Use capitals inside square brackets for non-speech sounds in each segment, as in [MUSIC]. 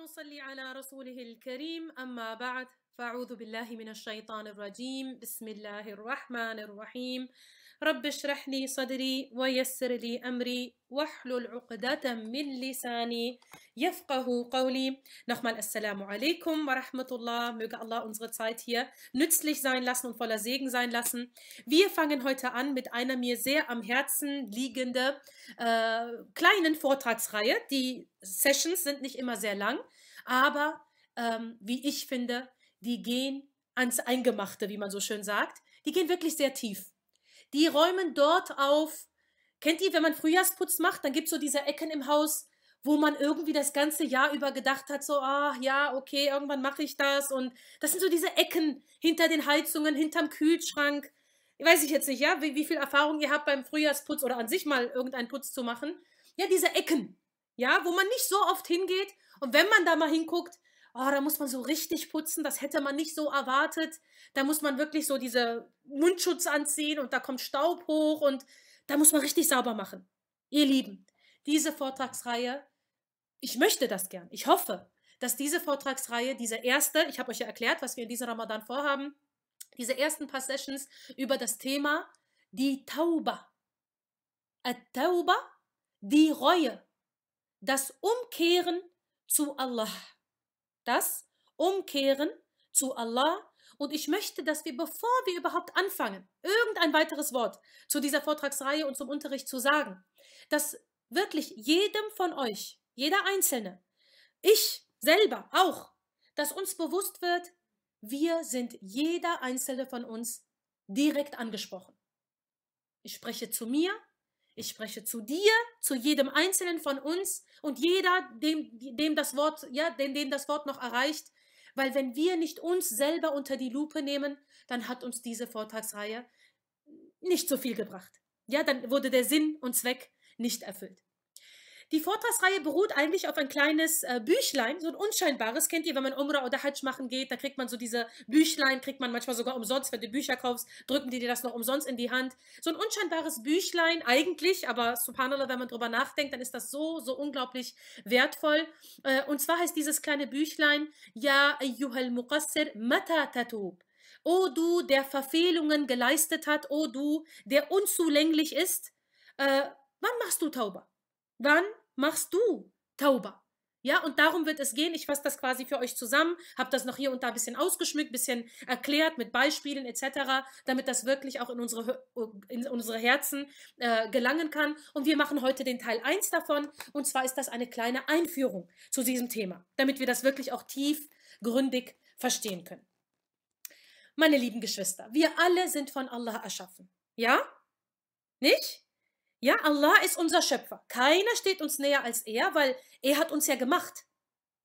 ونصلي على رسوله الكريم أما بعد فأعوذ بالله من الشيطان الرجيم بسم الله الرحمن الرحيم رب اشرح لي صدري ويسر لي أمري واحلل عقدة من لساني يفقه قولي. Nochmal Assalamu alaikum wa rahmatullah. Möge Allah unsere Zeit hier nützlich sein lassen und voller Segen sein lassen. Wir fangen heute an mit einer mir sehr am Herzen liegenden äh, kleinen Vortragsreihe. Die Sessions sind nicht immer sehr lang, aber ähm, wie ich finde, die gehen ans Eingemachte, wie man so schön sagt. Die gehen wirklich sehr tief. Die räumen dort auf. Kennt ihr, wenn man Frühjahrsputz macht, dann gibt es so diese Ecken im Haus, wo man irgendwie das ganze Jahr über gedacht hat, so, ach ja, okay, irgendwann mache ich das. Und das sind so diese Ecken hinter den Heizungen, hinterm Kühlschrank. Weiß ich jetzt nicht, ja, wie, wie viel Erfahrung ihr habt beim Frühjahrsputz oder an sich mal irgendeinen Putz zu machen. Ja, diese Ecken, ja, wo man nicht so oft hingeht. Und wenn man da mal hinguckt, oh, da muss man so richtig putzen, das hätte man nicht so erwartet. Da muss man wirklich so diese Mundschutz anziehen und da kommt Staub hoch und da muss man richtig sauber machen. Ihr Lieben, diese Vortragsreihe, ich möchte das gern. Ich hoffe, dass diese Vortragsreihe, diese erste, ich habe euch ja erklärt, was wir in diesem Ramadan vorhaben, diese ersten paar Sessions über das Thema die Tauba. At-Tauba, die Reue, das Umkehren zu Allah das Umkehren zu Allah. Und ich möchte, dass wir, bevor wir überhaupt anfangen, irgendein weiteres Wort zu dieser Vortragsreihe und zum Unterricht zu sagen, dass wirklich jedem von euch, jeder Einzelne, ich selber auch, dass uns bewusst wird, wir sind jeder Einzelne von uns direkt angesprochen. Ich spreche zu mir, ich spreche zu dir, zu jedem Einzelnen von uns und jeder, dem, dem das Wort, ja, dem, dem das Wort noch erreicht. Weil wenn wir nicht uns selber unter die Lupe nehmen, dann hat uns diese Vortragsreihe nicht so viel gebracht. Ja, dann wurde der Sinn und Zweck nicht erfüllt. Die Vortragsreihe beruht eigentlich auf ein kleines äh, Büchlein, so ein unscheinbares. Kennt ihr, wenn man Umrah oder Hajj machen geht, da kriegt man so diese Büchlein, kriegt man manchmal sogar umsonst. Wenn du Bücher kaufst, drücken die dir das noch umsonst in die Hand. So ein unscheinbares Büchlein eigentlich, aber subhanallah, wenn man drüber nachdenkt, dann ist das so, so unglaublich wertvoll. Äh, und zwar heißt dieses kleine Büchlein Ja ayyuhal muqassir mata tatub. O du, der Verfehlungen geleistet hat, o du, der unzulänglich ist, äh, wann machst du Tauber? Wann machst du Tauba. Ja, und darum wird es gehen. Ich fasse das quasi für euch zusammen, habe das noch hier und da ein bisschen ausgeschmückt, ein bisschen erklärt mit Beispielen etc., damit das wirklich auch in unsere, in unsere Herzen äh, gelangen kann. Und wir machen heute den Teil 1 davon. Und zwar ist das eine kleine Einführung zu diesem Thema, damit wir das wirklich auch tiefgründig verstehen können. Meine lieben Geschwister, wir alle sind von Allah erschaffen. Ja? Nicht? Ja, Allah ist unser Schöpfer. Keiner steht uns näher als er, weil er hat uns ja gemacht.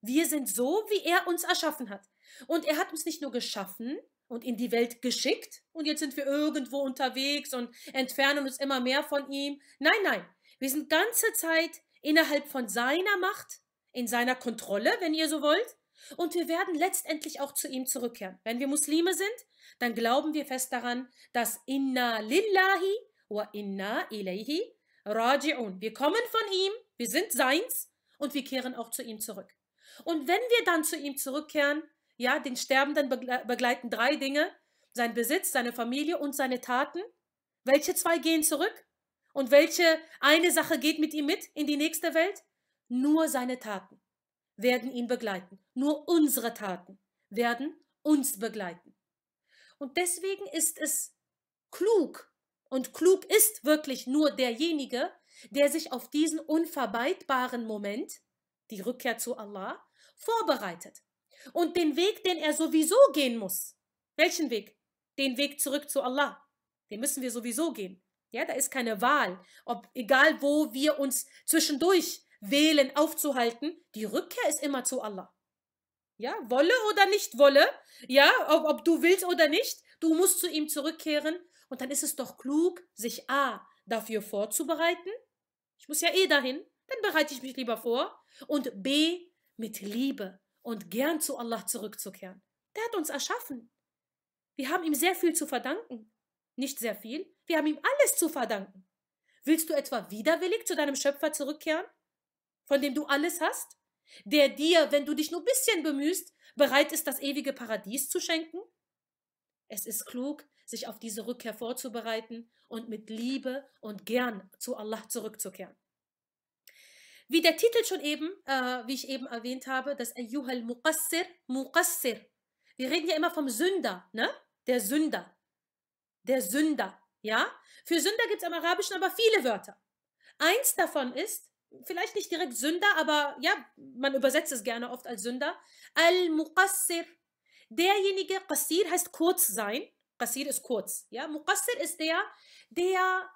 Wir sind so, wie er uns erschaffen hat. Und er hat uns nicht nur geschaffen und in die Welt geschickt und jetzt sind wir irgendwo unterwegs und entfernen uns immer mehr von ihm. Nein, nein, wir sind ganze Zeit innerhalb von seiner Macht, in seiner Kontrolle, wenn ihr so wollt. Und wir werden letztendlich auch zu ihm zurückkehren. Wenn wir Muslime sind, dann glauben wir fest daran, dass Inna Lillahi wir kommen von ihm, wir sind seins und wir kehren auch zu ihm zurück. Und wenn wir dann zu ihm zurückkehren, ja, den Sterbenden begleiten drei Dinge, sein Besitz, seine Familie und seine Taten. Welche zwei gehen zurück? Und welche eine Sache geht mit ihm mit in die nächste Welt? Nur seine Taten werden ihn begleiten. Nur unsere Taten werden uns begleiten. Und deswegen ist es klug, und klug ist wirklich nur derjenige, der sich auf diesen unvermeidbaren Moment, die Rückkehr zu Allah, vorbereitet. Und den Weg, den er sowieso gehen muss. Welchen Weg? Den Weg zurück zu Allah. Den müssen wir sowieso gehen. Ja, da ist keine Wahl. Ob, egal wo wir uns zwischendurch wählen, aufzuhalten, die Rückkehr ist immer zu Allah. Ja, wolle oder nicht wolle, ja, ob, ob du willst oder nicht, du musst zu ihm zurückkehren und dann ist es doch klug, sich A dafür vorzubereiten. Ich muss ja eh dahin, dann bereite ich mich lieber vor. Und B mit Liebe und gern zu Allah zurückzukehren. Der hat uns erschaffen. Wir haben ihm sehr viel zu verdanken. Nicht sehr viel, wir haben ihm alles zu verdanken. Willst du etwa widerwillig zu deinem Schöpfer zurückkehren, von dem du alles hast, der dir, wenn du dich nur ein bisschen bemühst, bereit ist, das ewige Paradies zu schenken? Es ist klug, sich auf diese Rückkehr vorzubereiten und mit Liebe und gern zu Allah zurückzukehren. Wie der Titel schon eben, äh, wie ich eben erwähnt habe, das Ayyuhal Muqassir, Muqassir. Wir reden ja immer vom Sünder, ne? Der Sünder. Der Sünder, ja? Für Sünder gibt es im Arabischen aber viele Wörter. Eins davon ist, vielleicht nicht direkt Sünder, aber ja, man übersetzt es gerne oft als Sünder, Al-Muqassir. Derjenige, Qassir heißt kurz sein, Qasir ist kurz. Ja? Muqassir ist der, der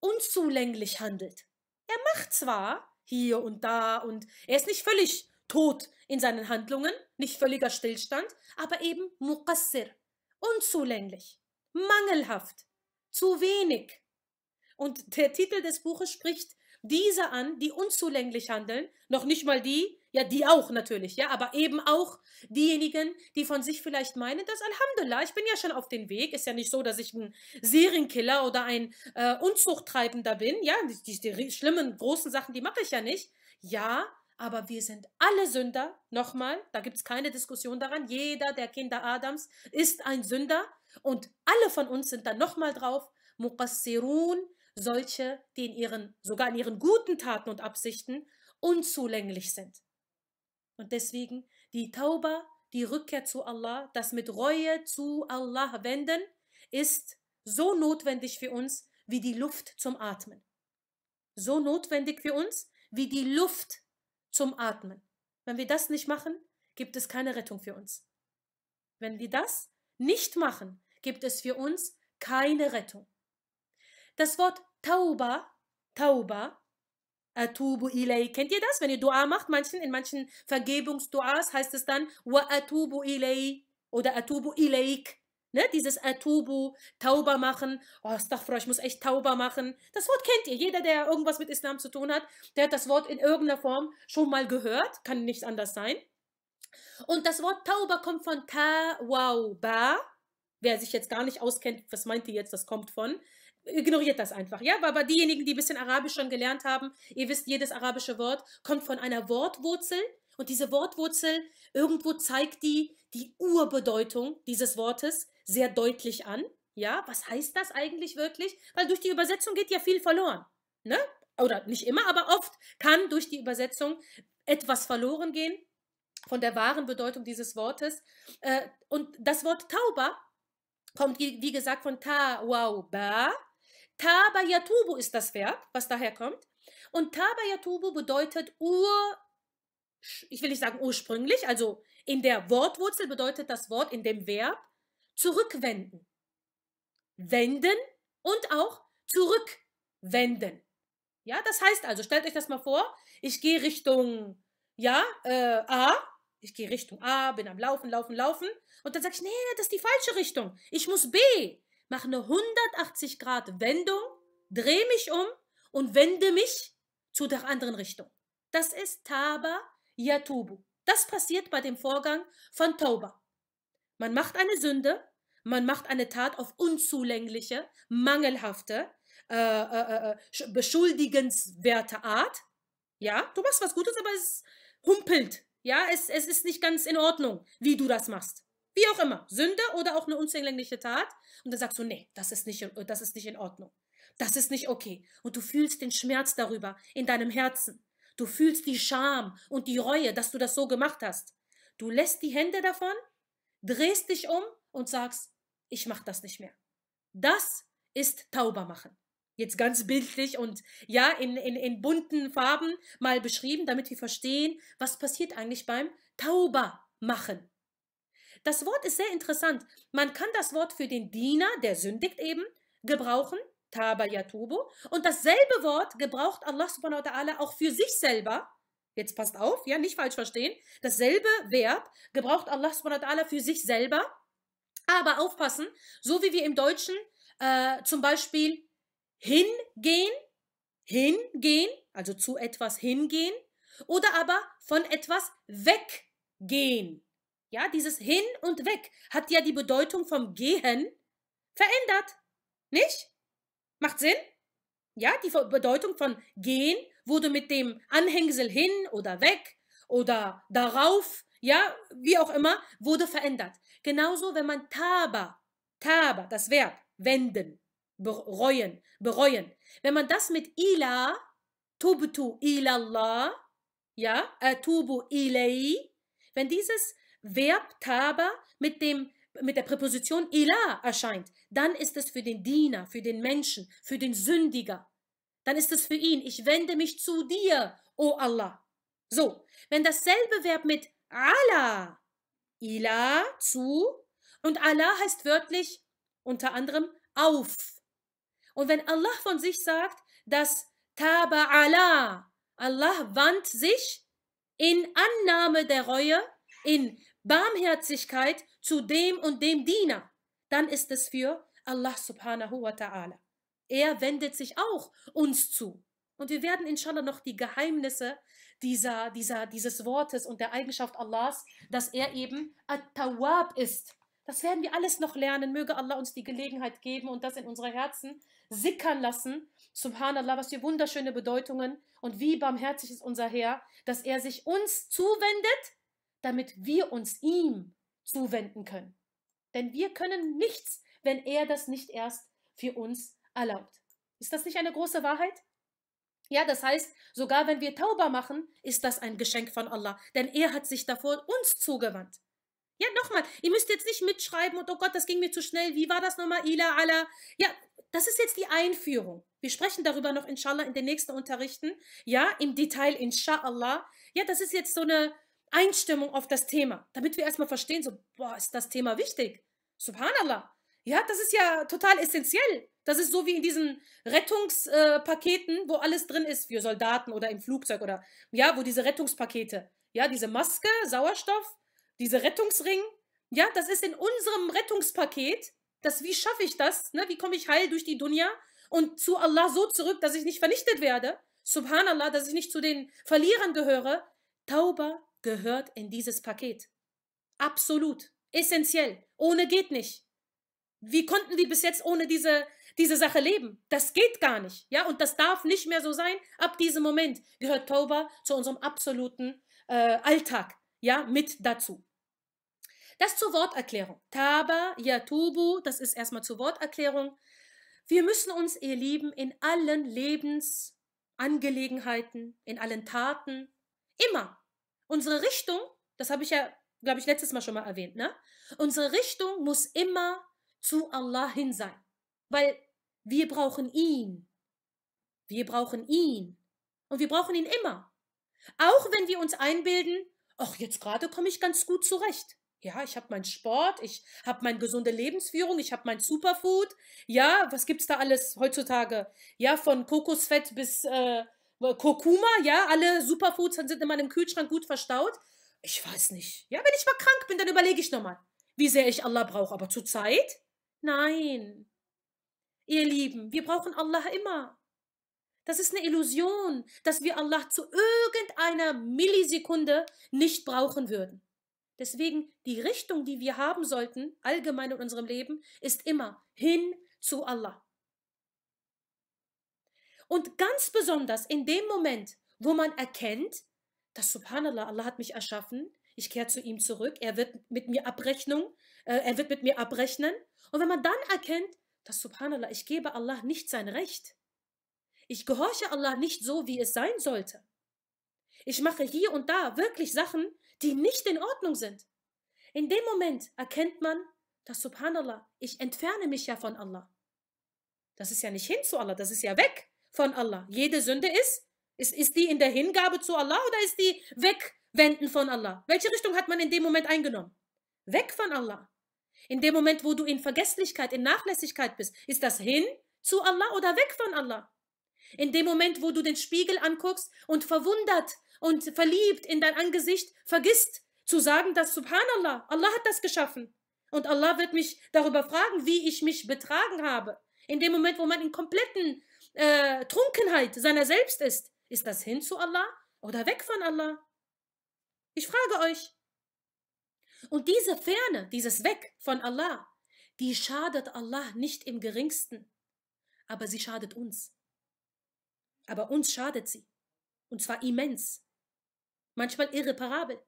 unzulänglich handelt. Er macht zwar hier und da und er ist nicht völlig tot in seinen Handlungen, nicht völliger Stillstand, aber eben Muqassir, unzulänglich, mangelhaft, zu wenig. Und der Titel des Buches spricht diese an, die unzulänglich handeln, noch nicht mal die, ja, die auch natürlich, ja, aber eben auch diejenigen, die von sich vielleicht meinen, dass Alhamdulillah, ich bin ja schon auf dem Weg, ist ja nicht so, dass ich ein Serienkiller oder ein äh, Unzuchttreibender bin, ja, die, die, die schlimmen, großen Sachen, die mache ich ja nicht. Ja, aber wir sind alle Sünder. Nochmal, da gibt es keine Diskussion daran. Jeder der Kinder Adams ist ein Sünder und alle von uns sind da nochmal drauf. Muqassirun, solche, die in ihren, sogar in ihren guten Taten und Absichten unzulänglich sind. Und deswegen die Tauba, die Rückkehr zu Allah, das mit Reue zu Allah wenden, ist so notwendig für uns wie die Luft zum Atmen. So notwendig für uns wie die Luft zum Atmen. Wenn wir das nicht machen, gibt es keine Rettung für uns. Wenn wir das nicht machen, gibt es für uns keine Rettung. Das Wort Tauba, Tauba, Atubu äh, ilay. Kennt ihr das? Wenn ihr Dua macht, manchen, in manchen Vergebungsduas heißt es dann Wa atubu ilay oder Atubu ilayk. Ne? Dieses Atubu, Tauba machen. Oh, Astaghfirullah, ich muss echt Tauba machen. Das Wort kennt ihr. Jeder, der irgendwas mit Islam zu tun hat, der hat das Wort in irgendeiner Form schon mal gehört. Kann nicht anders sein. Und das Wort Tauba kommt von Tawauba. Wer sich jetzt gar nicht auskennt, was meint ihr jetzt, das kommt von? ignoriert das einfach, ja? Aber diejenigen, die ein bisschen Arabisch schon gelernt haben, ihr wisst, jedes arabische Wort kommt von einer Wortwurzel und diese Wortwurzel irgendwo zeigt die die Urbedeutung dieses Wortes sehr deutlich an, ja? Was heißt das eigentlich wirklich? Weil durch die Übersetzung geht ja viel verloren, ne? Oder nicht immer, aber oft kann durch die Übersetzung etwas verloren gehen von der wahren Bedeutung dieses Wortes. Äh, und das Wort Tauba kommt, wie gesagt, von Tawauba, Taba yatubu ist das Verb, was daher kommt. Und Taba yatubu bedeutet ur, ich will nicht sagen ursprünglich, also in der Wortwurzel bedeutet das Wort in dem Verb zurückwenden. Wenden und auch zurückwenden. Ja, das heißt also, stellt euch das mal vor, ich gehe Richtung, ja, äh, A, ich gehe Richtung A, bin am Laufen, Laufen, Laufen und dann sage ich, nee, das ist die falsche Richtung, ich muss B mache eine 180 Grad Wendung, drehe mich um und wende mich zu der anderen Richtung. Das ist Taba Yatubu. Das passiert bei dem Vorgang von Tauba. Man macht eine Sünde, man macht eine Tat auf unzulängliche, mangelhafte, äh, äh, äh, beschuldigenswerte Art. Ja, du machst was Gutes, aber es humpelt. Ja, es, es ist nicht ganz in Ordnung, wie du das machst. Wie auch immer, Sünde oder auch eine unzulängliche Tat. Und dann sagst du, nee, das ist, nicht, äh, das ist nicht in Ordnung. Das ist nicht okay. Und du fühlst den Schmerz darüber in deinem Herzen. Du fühlst die Scham und die Reue, dass du das so gemacht hast. Du lässt die Hände davon, drehst dich um und sagst, ich mache das nicht mehr. Das ist Tauber machen. Jetzt ganz bildlich und ja, in, in, in bunten Farben mal beschrieben, damit wir verstehen, was passiert eigentlich beim Tauber machen. Das Wort ist sehr interessant. Man kann das Wort für den Diener, der sündigt eben, gebrauchen, Taba Yatubu. Und dasselbe Wort gebraucht Allah subhanahu wa ta'ala auch für sich selber. Jetzt passt auf, ja, nicht falsch verstehen. Dasselbe Verb gebraucht Allah subhanahu wa ta'ala für sich selber. Aber aufpassen, so wie wir im Deutschen äh, zum Beispiel hingehen, hingehen, also zu etwas hingehen, oder aber von etwas weggehen ja, dieses Hin und Weg hat ja die Bedeutung vom Gehen verändert. Nicht? Macht Sinn? Ja, die Bedeutung von gehen wurde mit dem Anhängsel hin oder weg oder darauf, ja, wie auch immer, wurde verändert. Genauso, wenn man taba, taba, das Verb, wenden, bereuen, bereuen. Wenn man das mit ila, tubtu ila Allah, ja, atubu äh, ilay, wenn dieses Verb taba mit, dem, mit der Präposition ila erscheint, dann ist es für den Diener, für den Menschen, für den Sündiger. Dann ist es für ihn, ich wende mich zu dir, o oh Allah. So, wenn dasselbe Verb mit ala, ila, zu, und Allah heißt wörtlich unter anderem auf. Und wenn Allah von sich sagt, dass Taba Allah, Allah wandt sich in Annahme der Reue, in Barmherzigkeit zu dem und dem Diener, dann ist es für Allah subhanahu wa ta'ala. Er wendet sich auch uns zu. Und wir werden inshallah noch die Geheimnisse dieser, dieser, dieses Wortes und der Eigenschaft Allahs, dass er eben at tawab ist. Das werden wir alles noch lernen. Möge Allah uns die Gelegenheit geben und das in unsere Herzen sickern lassen. Subhanallah, was für wunderschöne Bedeutungen und wie barmherzig ist unser Herr, dass er sich uns zuwendet damit wir uns ihm zuwenden können. Denn wir können nichts, wenn er das nicht erst für uns erlaubt. Ist das nicht eine große Wahrheit? Ja, das heißt, sogar wenn wir tauber machen, ist das ein Geschenk von Allah, denn er hat sich davor uns zugewandt. Ja, nochmal, ihr müsst jetzt nicht mitschreiben und oh Gott, das ging mir zu schnell, wie war das nochmal, ila, ala. Ja, das ist jetzt die Einführung. Wir sprechen darüber noch, inshallah, in den nächsten Unterrichten. Ja, im Detail, inshallah. Ja, das ist jetzt so eine, Einstimmung auf das Thema, damit wir erstmal verstehen, so, boah, ist das Thema wichtig. Subhanallah. Ja, das ist ja total essentiell. Das ist so wie in diesen Rettungspaketen, äh, wo alles drin ist für Soldaten oder im Flugzeug oder ja, wo diese Rettungspakete, ja, diese Maske, Sauerstoff, diese Rettungsring, ja, das ist in unserem Rettungspaket, das wie schaffe ich das, ne, wie komme ich heil durch die Dunja und zu Allah so zurück, dass ich nicht vernichtet werde, subhanallah, dass ich nicht zu den Verlierern gehöre. Tauba gehört in dieses Paket. Absolut, essentiell. Ohne geht nicht. Wie konnten wir bis jetzt ohne diese, diese Sache leben? Das geht gar nicht. Ja, und das darf nicht mehr so sein. Ab diesem Moment gehört Tauba zu unserem absoluten äh, Alltag. Ja, mit dazu. Das zur Worterklärung. Taba, Yatubu, das ist erstmal zur Worterklärung. Wir müssen uns, ihr Lieben, in allen Lebensangelegenheiten, in allen Taten, immer Unsere Richtung, das habe ich ja, glaube ich, letztes Mal schon mal erwähnt, ne? Unsere Richtung muss immer zu Allah hin sein, weil wir brauchen ihn. Wir brauchen ihn. Und wir brauchen ihn immer. Auch wenn wir uns einbilden, ach, jetzt gerade komme ich ganz gut zurecht. Ja, ich habe meinen Sport, ich habe meine gesunde Lebensführung, ich habe mein Superfood. Ja, was gibt's da alles heutzutage? Ja, von Kokosfett bis äh, Kurkuma, ja, alle Superfoods sind in meinem Kühlschrank gut verstaut. Ich weiß nicht. Ja, wenn ich mal krank bin, dann überlege ich nochmal, wie sehr ich Allah brauche. Aber zur Zeit? Nein. Ihr Lieben, wir brauchen Allah immer. Das ist eine Illusion, dass wir Allah zu irgendeiner Millisekunde nicht brauchen würden. Deswegen die Richtung, die wir haben sollten, allgemein in unserem Leben, ist immer hin zu Allah. Und ganz besonders in dem Moment, wo man erkennt, dass Subhanallah, Allah hat mich erschaffen, ich kehre zu ihm zurück, er wird mit mir Abrechnung, äh, er wird mit mir abrechnen. Und wenn man dann erkennt, dass Subhanallah, ich gebe Allah nicht sein Recht. Ich gehorche Allah nicht so, wie es sein sollte. Ich mache hier und da wirklich Sachen, die nicht in Ordnung sind. In dem Moment erkennt man, dass Subhanallah, ich entferne mich ja von Allah. Das ist ja nicht hin zu Allah, das ist ja weg von Allah. Jede Sünde ist, ist, ist die in der Hingabe zu Allah oder ist die wegwenden von Allah? Welche Richtung hat man in dem Moment eingenommen? Weg von Allah. In dem Moment, wo du in Vergesslichkeit, in Nachlässigkeit bist, ist das hin zu Allah oder weg von Allah? In dem Moment, wo du den Spiegel anguckst und verwundert und verliebt in dein Angesicht vergisst zu sagen, dass Subhanallah, Allah hat das geschaffen. Und Allah wird mich darüber fragen, wie ich mich betragen habe. In dem Moment, wo man in kompletten äh, Trunkenheit seiner selbst ist. Ist das hin zu Allah oder weg von Allah? Ich frage euch. Und diese Ferne, dieses Weg von Allah, die schadet Allah nicht im geringsten, aber sie schadet uns. Aber uns schadet sie. Und zwar immens. Manchmal irreparabel.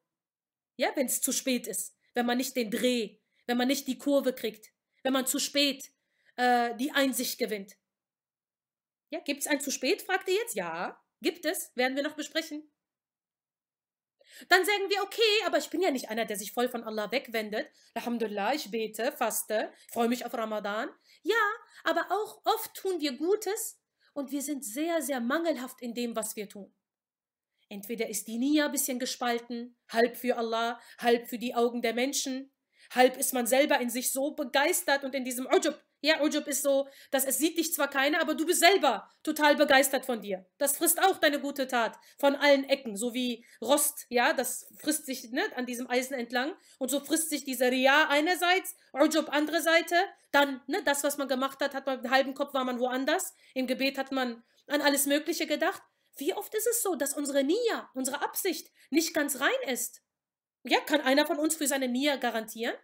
Ja, wenn es zu spät ist, wenn man nicht den Dreh, wenn man nicht die Kurve kriegt, wenn man zu spät äh, die Einsicht gewinnt. Ja, gibt es ein zu spät? fragt ihr jetzt. Ja, gibt es. Werden wir noch besprechen. Dann sagen wir, okay, aber ich bin ja nicht einer, der sich voll von Allah wegwendet. Alhamdulillah, ich bete, faste, freue mich auf Ramadan. Ja, aber auch oft tun wir Gutes und wir sind sehr, sehr mangelhaft in dem, was wir tun. Entweder ist die Nia ein bisschen gespalten, halb für Allah, halb für die Augen der Menschen, halb ist man selber in sich so begeistert und in diesem Ujub, ja, Ujub ist so, dass es sieht dich zwar keiner, aber du bist selber total begeistert von dir. Das frisst auch deine gute Tat von allen Ecken, so wie Rost, ja, das frisst sich ne, an diesem Eisen entlang und so frisst sich dieser Ria einerseits, Ujub andere Seite, dann ne, das, was man gemacht hat, hat man mit halben Kopf war man woanders, im Gebet hat man an alles Mögliche gedacht. Wie oft ist es so, dass unsere Nia, unsere Absicht nicht ganz rein ist? Ja, kann einer von uns für seine Nia garantieren?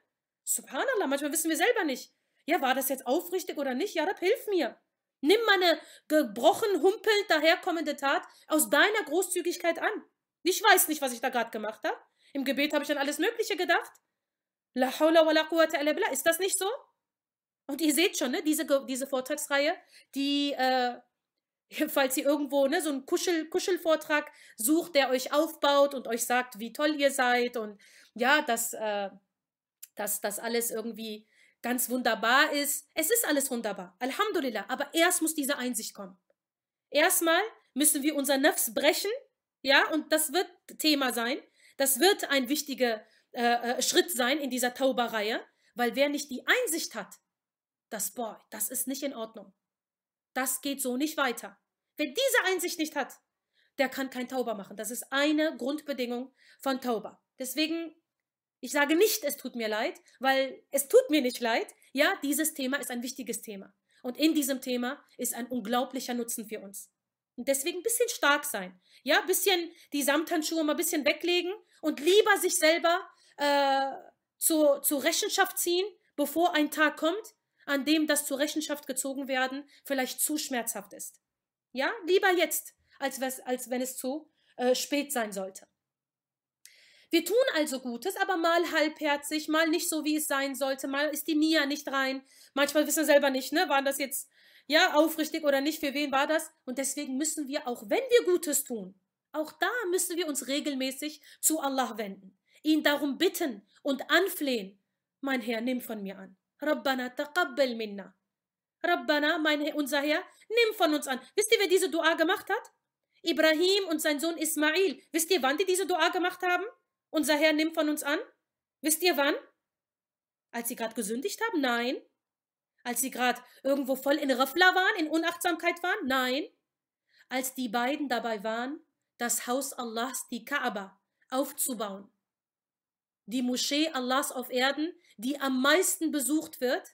Subhanallah, manchmal wissen wir selber nicht, ja, war das jetzt aufrichtig oder nicht? Ja, Rab, hilf mir. Nimm meine gebrochen, humpelnd daherkommende Tat aus deiner Großzügigkeit an. Ich weiß nicht, was ich da gerade gemacht habe. Im Gebet habe ich an alles Mögliche gedacht. La haula wa la quwwata illa billah. Ist das nicht so? Und ihr seht schon, ne, diese, diese Vortragsreihe, die, äh, [LAUGHS] falls ihr irgendwo ne, so einen Kuschel, Kuschelvortrag sucht, der euch aufbaut und euch sagt, wie toll ihr seid und ja, dass, äh, dass das alles irgendwie ganz wunderbar ist. Es ist alles wunderbar, Alhamdulillah, aber erst muss diese Einsicht kommen. Erstmal müssen wir unser Nafs brechen, ja, und das wird Thema sein. Das wird ein wichtiger äh, äh Schritt sein in dieser Tauberreihe, weil wer nicht die Einsicht hat, das, boah, das ist nicht in Ordnung. Das geht so nicht weiter. Wer diese Einsicht nicht hat, der kann kein Tauber machen. Das ist eine Grundbedingung von Tauber. Deswegen ich sage nicht, es tut mir leid, weil es tut mir nicht leid. Ja, dieses Thema ist ein wichtiges Thema. Und in diesem Thema ist ein unglaublicher Nutzen für uns. Und deswegen ein bisschen stark sein. Ja, ein bisschen die Samthandschuhe mal ein bisschen weglegen und lieber sich selber äh, zur, zur Rechenschaft ziehen, bevor ein Tag kommt, an dem das zur Rechenschaft gezogen werden vielleicht zu schmerzhaft ist. Ja, lieber jetzt, als, als wenn es zu äh, spät sein sollte. Wir tun also Gutes, aber mal halbherzig, mal nicht so, wie es sein sollte, mal ist die Nia nicht rein. Manchmal wissen wir selber nicht, ne, waren das jetzt ja aufrichtig oder nicht, für wen war das? Und deswegen müssen wir auch, wenn wir Gutes tun, auch da müssen wir uns regelmäßig zu Allah wenden, ihn darum bitten und anflehen. Mein Herr, nimm von mir an. Rabbana taqabbal minna. Rabbana, mein Herr, unser Herr, nimm von uns an. Wisst ihr, wer diese Dua gemacht hat? Ibrahim und sein Sohn Ismail. Wisst ihr, wann die diese Dua gemacht haben? Unser Herr nimmt von uns an? Wisst ihr wann? Als sie gerade gesündigt haben? Nein. Als sie gerade irgendwo voll in Röffler waren, in Unachtsamkeit waren? Nein. Als die beiden dabei waren, das Haus Allahs, die Kaaba, aufzubauen. Die Moschee Allahs auf Erden, die am meisten besucht wird,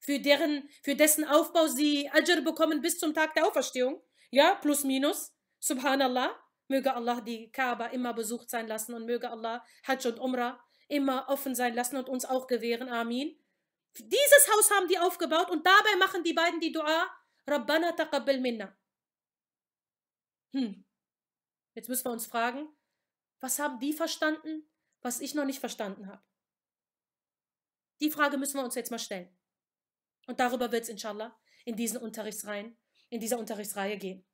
für, deren, für dessen Aufbau sie Ajr bekommen bis zum Tag der Auferstehung. Ja, plus minus. Subhanallah. Möge Allah die Kaaba immer besucht sein lassen und möge Allah Hajj und Umrah immer offen sein lassen und uns auch gewähren. Amin. Dieses Haus haben die aufgebaut und dabei machen die beiden die Dua Rabbana taqabbal minna. Hm. Jetzt müssen wir uns fragen, was haben die verstanden, was ich noch nicht verstanden habe? Die Frage müssen wir uns jetzt mal stellen. Und darüber wird es inshallah in diesen Unterrichtsreihen, in dieser Unterrichtsreihe gehen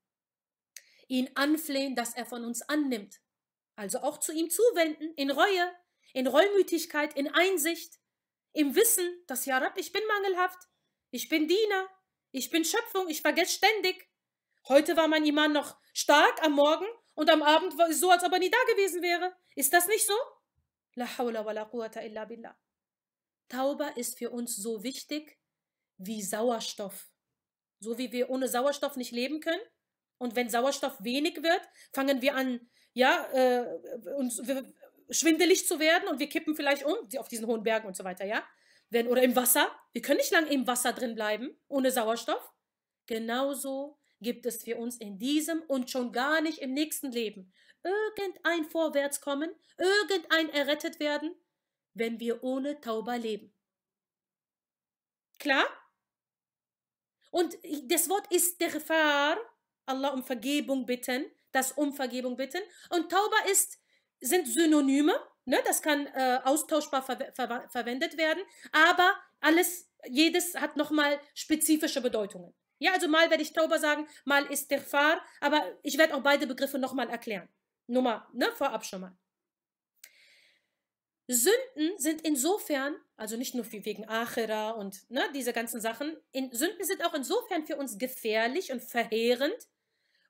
ihn anflehen, dass er von uns annimmt. Also auch zu ihm zuwenden, in Reue, in Reumütigkeit, in Einsicht, im Wissen, dass ja Rab, ich bin mangelhaft, ich bin Diener, ich bin Schöpfung, ich vergesse ständig. Heute war mein Iman noch stark am Morgen und am Abend war es so, als ob er nie da gewesen wäre. Ist das nicht so? La hawla wa la quwata illa billah. Tauber ist für uns so wichtig wie Sauerstoff. So wie wir ohne Sauerstoff nicht leben können, und wenn Sauerstoff wenig wird, fangen wir an, ja, äh, uns schwindelig zu werden und wir kippen vielleicht um auf diesen hohen Bergen und so weiter, ja? Wenn, oder im Wasser. Wir können nicht lange im Wasser drin bleiben, ohne Sauerstoff. Genauso gibt es für uns in diesem und schon gar nicht im nächsten Leben irgendein Vorwärtskommen, irgendein errettet werden, wenn wir ohne Tauber leben. Klar? Und das Wort ist Istighfar Allah um Vergebung bitten, das um Vergebung bitten. Und Tauba ist, sind Synonyme, ne? das kann äh, austauschbar ver ver verwendet werden, aber alles, jedes hat nochmal spezifische Bedeutungen. Ja, also mal werde ich Tauba sagen, mal Istighfar, aber ich werde auch beide Begriffe nochmal erklären. Nur mal, ne, vorab schon mal. Sünden sind insofern, also nicht nur wegen Achera und ne, diese ganzen Sachen, in, Sünden sind auch insofern für uns gefährlich und verheerend,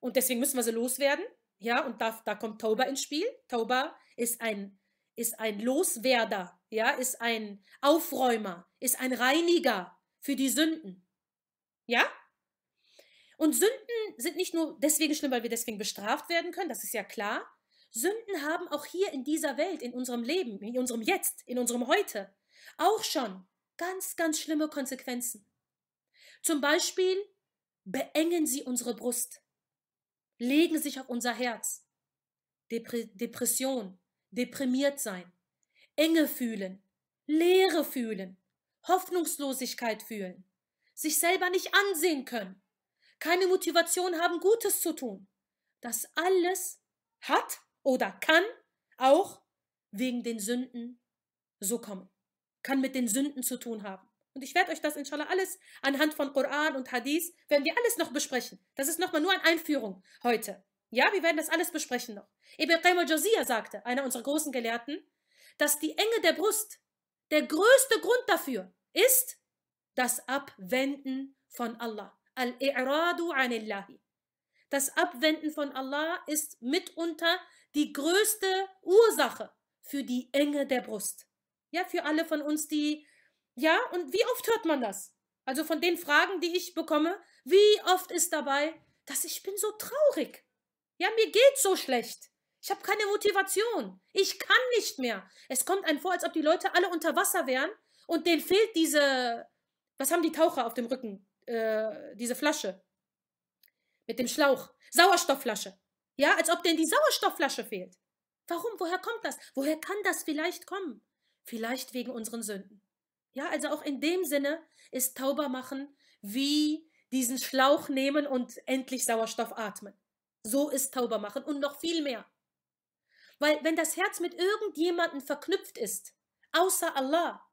und deswegen müssen wir sie loswerden. Ja, und da, da kommt Tauber ins Spiel. Tauber ist ein, ist ein Loswerder, ja, ist ein Aufräumer, ist ein Reiniger für die Sünden. Ja? Und Sünden sind nicht nur deswegen schlimm, weil wir deswegen bestraft werden können, das ist ja klar. Sünden haben auch hier in dieser Welt, in unserem Leben, in unserem Jetzt, in unserem Heute auch schon ganz, ganz schlimme Konsequenzen. Zum Beispiel beengen sie unsere Brust legen sich auf unser Herz. Depression, deprimiert sein, Enge fühlen, Leere fühlen, Hoffnungslosigkeit fühlen, sich selber nicht ansehen können, keine Motivation haben, Gutes zu tun. Das alles hat oder kann auch wegen den Sünden so kommen, kann mit den Sünden zu tun haben. Und ich werde euch das inshallah alles anhand von Koran und Hadith, werden wir alles noch besprechen. Das ist nochmal nur eine Einführung heute. Ja, wir werden das alles besprechen noch. Ibn Qayyim al-Jawziyah sagte, einer unserer großen Gelehrten, dass die Enge der Brust der größte Grund dafür ist das Abwenden von Allah. Al-I'radu anillahi. Das Abwenden von Allah ist mitunter die größte Ursache für die Enge der Brust. Ja, für alle von uns, die ja, und wie oft hört man das? Also von den Fragen, die ich bekomme, wie oft ist dabei, dass ich bin so traurig. Ja, mir geht so schlecht. Ich habe keine Motivation. Ich kann nicht mehr. Es kommt einem vor, als ob die Leute alle unter Wasser wären und denen fehlt diese. Was haben die Taucher auf dem Rücken? Äh, diese Flasche. Mit dem Schlauch. Sauerstoffflasche. Ja, als ob denen die Sauerstoffflasche fehlt. Warum? Woher kommt das? Woher kann das vielleicht kommen? Vielleicht wegen unseren Sünden. Ja, also auch in dem Sinne ist Tauber machen wie diesen Schlauch nehmen und endlich Sauerstoff atmen. So ist Tauber machen und noch viel mehr. Weil wenn das Herz mit irgendjemandem verknüpft ist, außer Allah,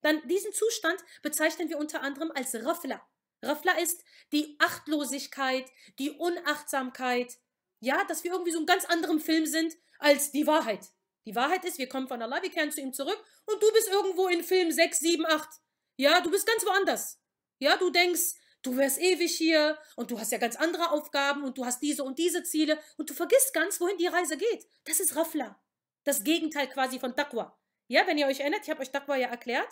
dann diesen Zustand bezeichnen wir unter anderem als Rafla. Rafla ist die Achtlosigkeit, die Unachtsamkeit, ja, dass wir irgendwie so einen ganz anderen Film sind als die Wahrheit. Die Wahrheit ist, wir kommen von Allah, wir kehren zu ihm zurück und du bist irgendwo in Film 6, 7, 8. Ja, du bist ganz woanders. Ja, du denkst, du wärst ewig hier und du hast ja ganz andere Aufgaben und du hast diese und diese Ziele und du vergisst ganz, wohin die Reise geht. Das ist Rafla. Das Gegenteil quasi von Taqwa. Ja, wenn ihr euch erinnert, ich habe euch Taqwa ja erklärt.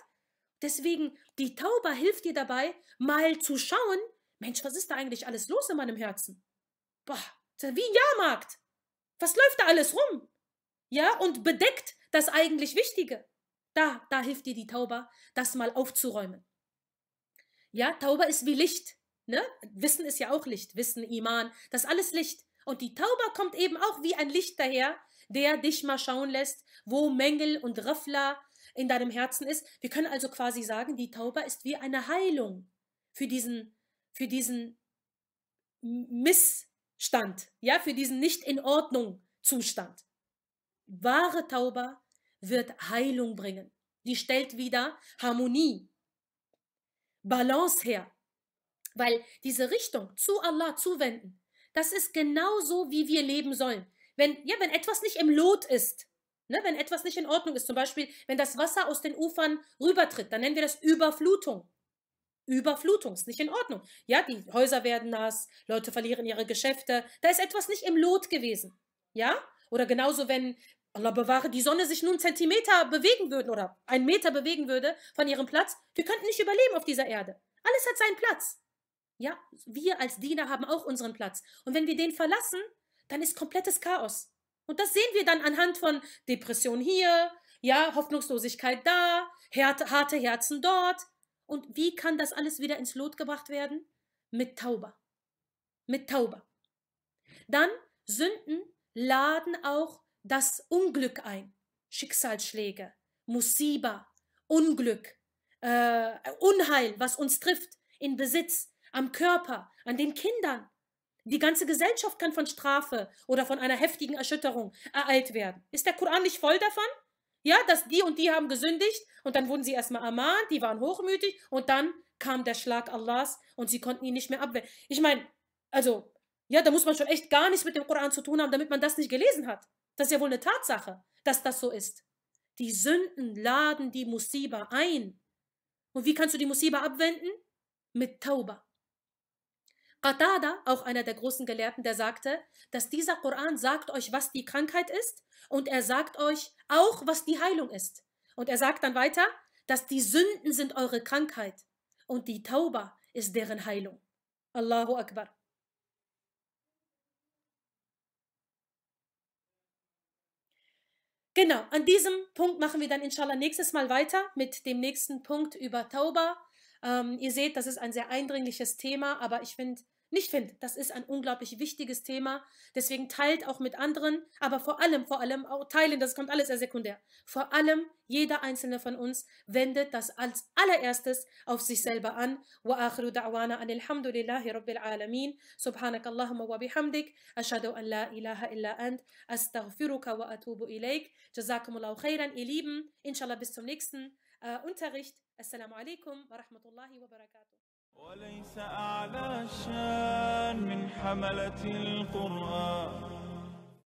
Deswegen, die Tauba hilft dir dabei, mal zu schauen, Mensch, was ist da eigentlich alles los in meinem Herzen? Boah, wie ein Jahrmarkt. Was läuft da alles rum? Ja, und bedeckt das eigentlich Wichtige. Da, da hilft dir die Tauber, das mal aufzuräumen. Ja, Tauber ist wie Licht. Ne? Wissen ist ja auch Licht. Wissen, Iman, das ist alles Licht. Und die Tauber kommt eben auch wie ein Licht daher, der dich mal schauen lässt, wo Mängel und Raffler in deinem Herzen ist. Wir können also quasi sagen, die Tauber ist wie eine Heilung für diesen, für diesen Missstand, ja, für diesen nicht in Ordnung Zustand. Wahre Tauber wird Heilung bringen. Die stellt wieder Harmonie, Balance her. Weil diese Richtung zu Allah zuwenden, das ist genauso, wie wir leben sollen. Wenn, ja, wenn etwas nicht im Lot ist, ne, wenn etwas nicht in Ordnung ist, zum Beispiel, wenn das Wasser aus den Ufern rübertritt, dann nennen wir das Überflutung. Überflutung ist nicht in Ordnung. Ja, die Häuser werden nass, Leute verlieren ihre Geschäfte, da ist etwas nicht im Lot gewesen. Ja? Oder genauso, wenn, Allah bewahre, die Sonne sich nun einen Zentimeter bewegen würde oder einen Meter bewegen würde von ihrem Platz, wir könnten nicht überleben auf dieser Erde. Alles hat seinen Platz. Ja, wir als Diener haben auch unseren Platz. Und wenn wir den verlassen, dann ist komplettes Chaos. Und das sehen wir dann anhand von Depression hier, ja, Hoffnungslosigkeit da, harte Herzen dort. Und wie kann das alles wieder ins Lot gebracht werden? Mit Tauber. Mit Tauber. Dann Sünden laden auch das Unglück ein. Schicksalsschläge, Musiba, Unglück, äh, Unheil, was uns trifft, in Besitz, am Körper, an den Kindern. Die ganze Gesellschaft kann von Strafe oder von einer heftigen Erschütterung ereilt werden. Ist der Koran nicht voll davon? Ja, dass die und die haben gesündigt und dann wurden sie erstmal ermahnt, die waren hochmütig und dann kam der Schlag Allahs und sie konnten ihn nicht mehr abwehren. Ich meine, also, ja, da muss man schon echt gar nichts mit dem Koran zu tun haben, damit man das nicht gelesen hat. Das ist ja wohl eine Tatsache, dass das so ist. Die Sünden laden die Musiba ein. Und wie kannst du die Musiba abwenden? Mit Tauba. Qatada, auch einer der großen Gelehrten, der sagte, dass dieser Koran sagt euch, was die Krankheit ist und er sagt euch auch, was die Heilung ist. Und er sagt dann weiter, dass die Sünden sind eure Krankheit und die Tauba ist deren Heilung. Allahu Akbar. Genau, an diesem Punkt machen wir dann inshallah nächstes Mal weiter mit dem nächsten Punkt über Tauba. Ähm, ihr seht, das ist ein sehr eindringliches Thema, aber ich finde, nicht findet. Das ist ein unglaublich wichtiges Thema. Deswegen teilt auch mit anderen, aber vor allem, vor allem auch teilen, das kommt alles sehr sekundär. Vor allem jeder einzelne von uns wendet das als allererstes auf sich selber an. Wa akhiru da'wana an alhamdulillahi rabbil alamin. Subhanakallahumma wa bihamdik. Ashadu an la ilaha illa ant. Astaghfiruka wa atubu ilayk. Jazakumullahu khairan, ihr Lieben. Inshallah bis zum nächsten äh, Unterricht. Assalamu alaikum wa rahmatullahi wa barakatuh. وليس أعلى الشان من حملة القرآن